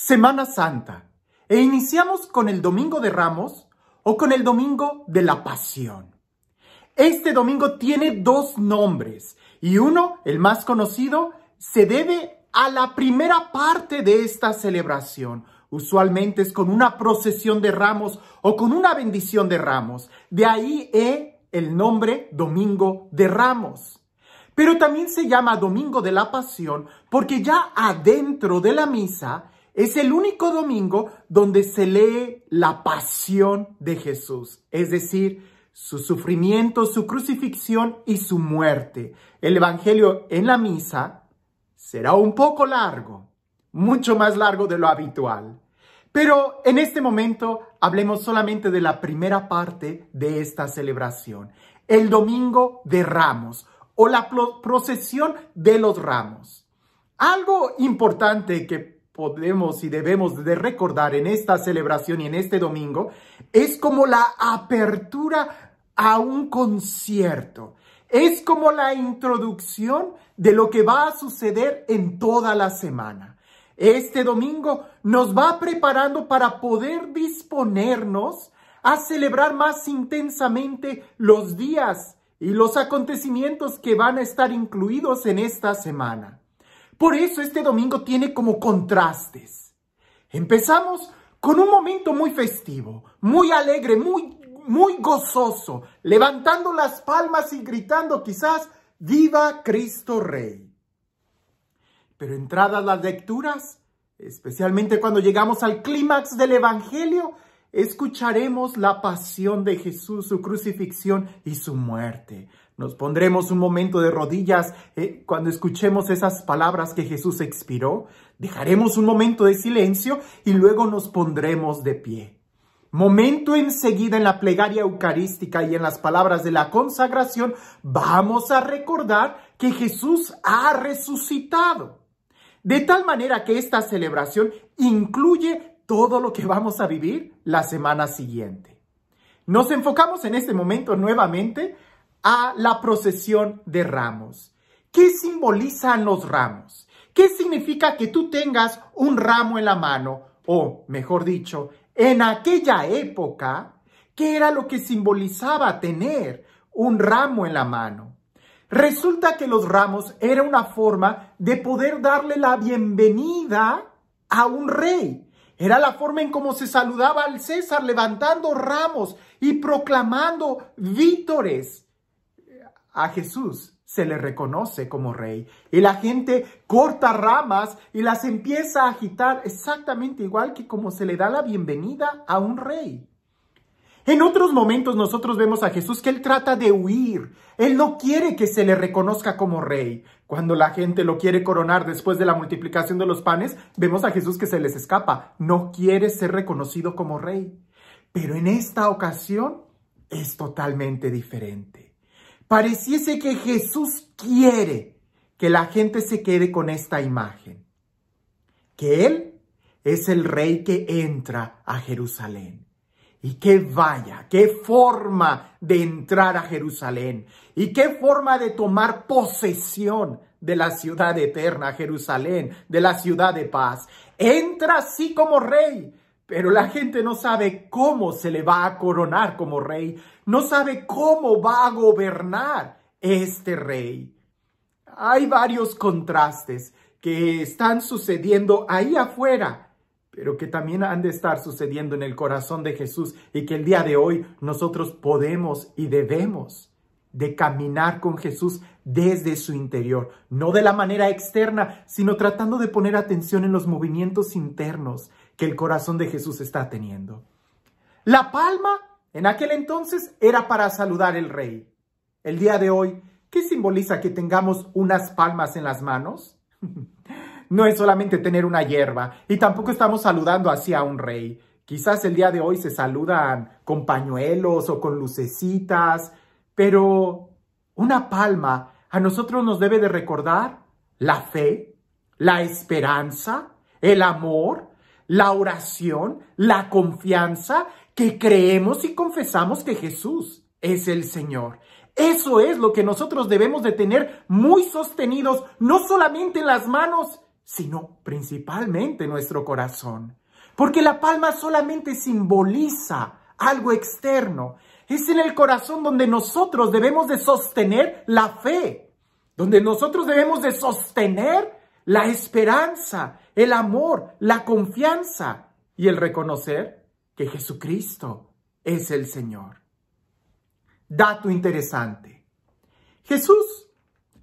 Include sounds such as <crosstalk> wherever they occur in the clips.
Semana Santa e iniciamos con el Domingo de Ramos o con el Domingo de la Pasión. Este domingo tiene dos nombres y uno, el más conocido, se debe a la primera parte de esta celebración. Usualmente es con una procesión de ramos o con una bendición de ramos. De ahí e, el nombre Domingo de Ramos. Pero también se llama Domingo de la Pasión porque ya adentro de la misa es el único domingo donde se lee la pasión de Jesús, es decir, su sufrimiento, su crucifixión y su muerte. El Evangelio en la misa será un poco largo, mucho más largo de lo habitual. Pero en este momento hablemos solamente de la primera parte de esta celebración, el Domingo de Ramos o la procesión de los ramos. Algo importante que podemos y debemos de recordar en esta celebración y en este domingo es como la apertura a un concierto. Es como la introducción de lo que va a suceder en toda la semana. Este domingo nos va preparando para poder disponernos a celebrar más intensamente los días y los acontecimientos que van a estar incluidos en esta semana. Por eso este domingo tiene como contrastes. Empezamos con un momento muy festivo, muy alegre, muy, muy gozoso, levantando las palmas y gritando quizás, Viva Cristo Rey. Pero entradas las lecturas, especialmente cuando llegamos al clímax del Evangelio, escucharemos la pasión de Jesús, su crucifixión y su muerte, nos pondremos un momento de rodillas eh, cuando escuchemos esas palabras que Jesús expiró. Dejaremos un momento de silencio y luego nos pondremos de pie. Momento enseguida en la plegaria eucarística y en las palabras de la consagración, vamos a recordar que Jesús ha resucitado. De tal manera que esta celebración incluye todo lo que vamos a vivir la semana siguiente. Nos enfocamos en este momento nuevamente a la procesión de ramos. ¿Qué simbolizan los ramos? ¿Qué significa que tú tengas un ramo en la mano? O, mejor dicho, en aquella época, ¿qué era lo que simbolizaba tener un ramo en la mano? Resulta que los ramos era una forma de poder darle la bienvenida a un rey. Era la forma en cómo se saludaba al César levantando ramos y proclamando vítores a Jesús se le reconoce como rey. Y la gente corta ramas y las empieza a agitar exactamente igual que como se le da la bienvenida a un rey. En otros momentos nosotros vemos a Jesús que él trata de huir. Él no quiere que se le reconozca como rey. Cuando la gente lo quiere coronar después de la multiplicación de los panes, vemos a Jesús que se les escapa. No quiere ser reconocido como rey. Pero en esta ocasión es totalmente diferente. Pareciese que Jesús quiere que la gente se quede con esta imagen, que Él es el rey que entra a Jerusalén. Y qué vaya, qué forma de entrar a Jerusalén y qué forma de tomar posesión de la ciudad eterna, Jerusalén, de la ciudad de paz. Entra así como rey, pero la gente no sabe cómo se le va a coronar como rey, no sabe cómo va a gobernar este rey. Hay varios contrastes que están sucediendo ahí afuera, pero que también han de estar sucediendo en el corazón de Jesús y que el día de hoy nosotros podemos y debemos de caminar con Jesús desde su interior, no de la manera externa, sino tratando de poner atención en los movimientos internos, que el corazón de Jesús está teniendo. La palma en aquel entonces era para saludar al rey. El día de hoy, ¿qué simboliza que tengamos unas palmas en las manos? <laughs> no es solamente tener una hierba y tampoco estamos saludando así a un rey. Quizás el día de hoy se saludan con pañuelos o con lucecitas, pero una palma a nosotros nos debe de recordar la fe, la esperanza, el amor, la oración, la confianza que creemos y confesamos que Jesús es el Señor. Eso es lo que nosotros debemos de tener muy sostenidos, no solamente en las manos, sino principalmente en nuestro corazón. Porque la palma solamente simboliza algo externo. Es en el corazón donde nosotros debemos de sostener la fe, donde nosotros debemos de sostener la esperanza, el amor, la confianza y el reconocer que Jesucristo es el Señor. Dato interesante. Jesús,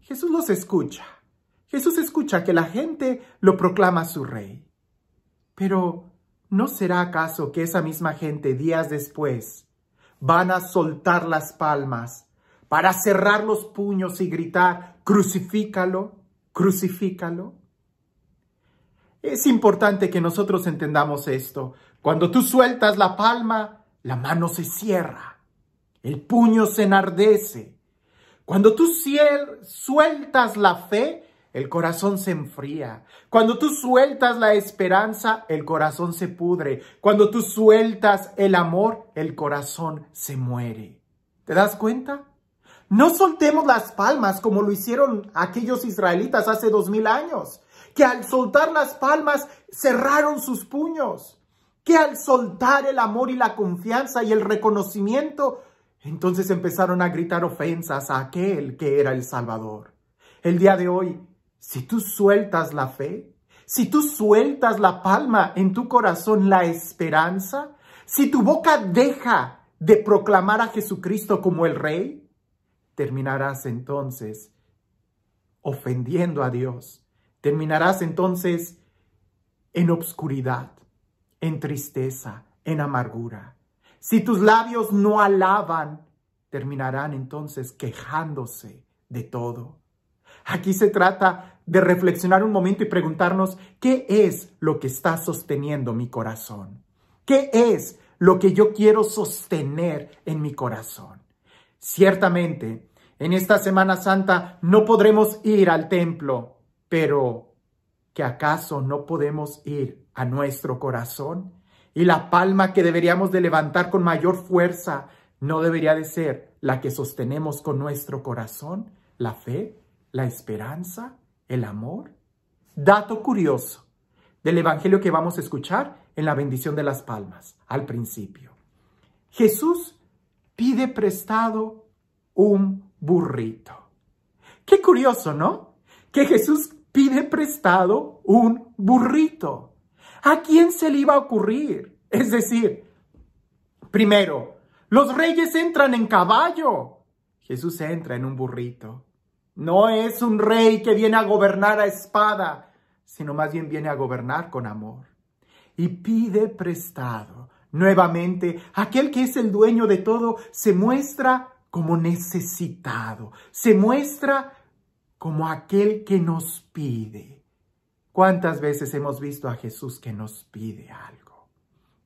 Jesús los escucha. Jesús escucha que la gente lo proclama su rey. Pero, ¿no será acaso que esa misma gente días después van a soltar las palmas para cerrar los puños y gritar, crucifícalo, crucifícalo? Es importante que nosotros entendamos esto. Cuando tú sueltas la palma, la mano se cierra, el puño se enardece. Cuando tú sueltas la fe, el corazón se enfría. Cuando tú sueltas la esperanza, el corazón se pudre. Cuando tú sueltas el amor, el corazón se muere. ¿Te das cuenta? No soltemos las palmas como lo hicieron aquellos israelitas hace dos mil años que al soltar las palmas cerraron sus puños, que al soltar el amor y la confianza y el reconocimiento, entonces empezaron a gritar ofensas a aquel que era el Salvador. El día de hoy, si tú sueltas la fe, si tú sueltas la palma en tu corazón, la esperanza, si tu boca deja de proclamar a Jesucristo como el Rey, terminarás entonces ofendiendo a Dios Terminarás entonces en obscuridad, en tristeza, en amargura. Si tus labios no alaban, terminarán entonces quejándose de todo. Aquí se trata de reflexionar un momento y preguntarnos, ¿qué es lo que está sosteniendo mi corazón? ¿Qué es lo que yo quiero sostener en mi corazón? Ciertamente, en esta Semana Santa no podremos ir al templo pero que acaso no podemos ir a nuestro corazón y la palma que deberíamos de levantar con mayor fuerza no debería de ser la que sostenemos con nuestro corazón, la fe, la esperanza, el amor. Dato curioso del Evangelio que vamos a escuchar en la bendición de las palmas al principio. Jesús pide prestado un burrito. Qué curioso, ¿no? Que Jesús pide prestado un burrito. ¿A quién se le iba a ocurrir? Es decir, primero, los reyes entran en caballo. Jesús entra en un burrito. No es un rey que viene a gobernar a espada, sino más bien viene a gobernar con amor. Y pide prestado. Nuevamente, aquel que es el dueño de todo se muestra como necesitado, se muestra como aquel que nos pide. ¿Cuántas veces hemos visto a Jesús que nos pide algo?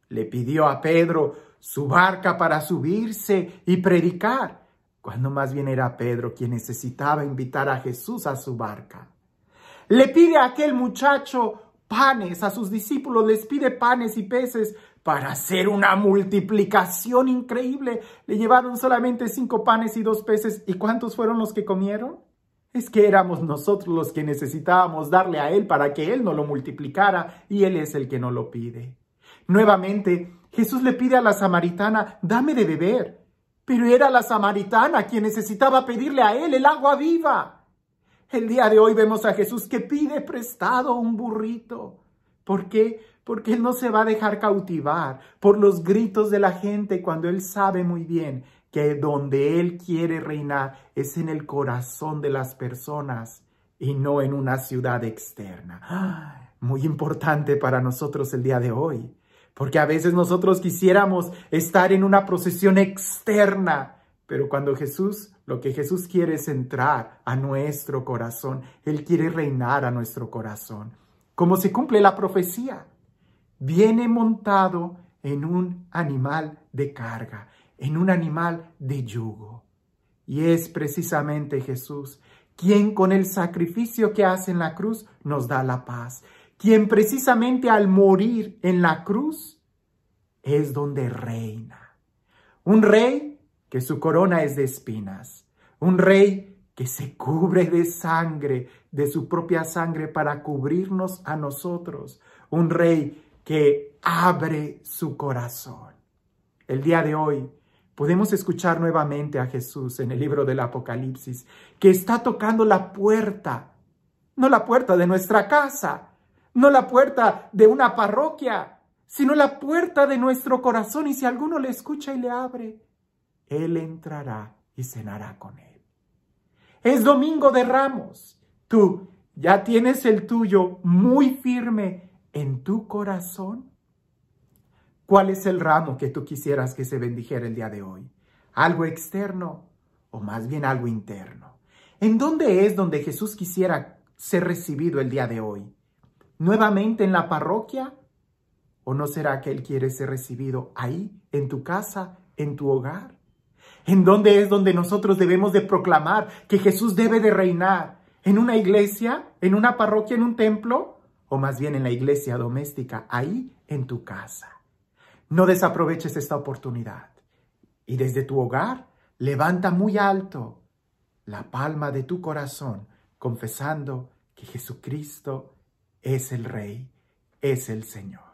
Le pidió a Pedro su barca para subirse y predicar, cuando más bien era Pedro quien necesitaba invitar a Jesús a su barca. Le pide a aquel muchacho panes, a sus discípulos les pide panes y peces para hacer una multiplicación increíble. Le llevaron solamente cinco panes y dos peces. ¿Y cuántos fueron los que comieron? Es que éramos nosotros los que necesitábamos darle a Él para que Él no lo multiplicara y Él es el que no lo pide. Nuevamente, Jesús le pide a la samaritana, dame de beber. Pero era la samaritana quien necesitaba pedirle a Él el agua viva. El día de hoy vemos a Jesús que pide prestado un burrito. ¿Por qué? Porque Él no se va a dejar cautivar por los gritos de la gente cuando Él sabe muy bien que donde Él quiere reinar es en el corazón de las personas y no en una ciudad externa. ¡Ah! Muy importante para nosotros el día de hoy, porque a veces nosotros quisiéramos estar en una procesión externa, pero cuando Jesús, lo que Jesús quiere es entrar a nuestro corazón, Él quiere reinar a nuestro corazón, como se cumple la profecía. Viene montado en un animal de carga en un animal de yugo. Y es precisamente Jesús quien con el sacrificio que hace en la cruz nos da la paz, quien precisamente al morir en la cruz es donde reina. Un rey que su corona es de espinas, un rey que se cubre de sangre, de su propia sangre para cubrirnos a nosotros, un rey que abre su corazón. El día de hoy Podemos escuchar nuevamente a Jesús en el libro del Apocalipsis, que está tocando la puerta, no la puerta de nuestra casa, no la puerta de una parroquia, sino la puerta de nuestro corazón. Y si alguno le escucha y le abre, Él entrará y cenará con Él. Es domingo de ramos. Tú ya tienes el tuyo muy firme en tu corazón. ¿Cuál es el ramo que tú quisieras que se bendijera el día de hoy? ¿Algo externo o más bien algo interno? ¿En dónde es donde Jesús quisiera ser recibido el día de hoy? ¿Nuevamente en la parroquia? ¿O no será que Él quiere ser recibido ahí, en tu casa, en tu hogar? ¿En dónde es donde nosotros debemos de proclamar que Jesús debe de reinar? ¿En una iglesia? ¿En una parroquia? ¿En un templo? ¿O más bien en la iglesia doméstica, ahí, en tu casa? No desaproveches esta oportunidad. Y desde tu hogar, levanta muy alto la palma de tu corazón, confesando que Jesucristo es el Rey, es el Señor.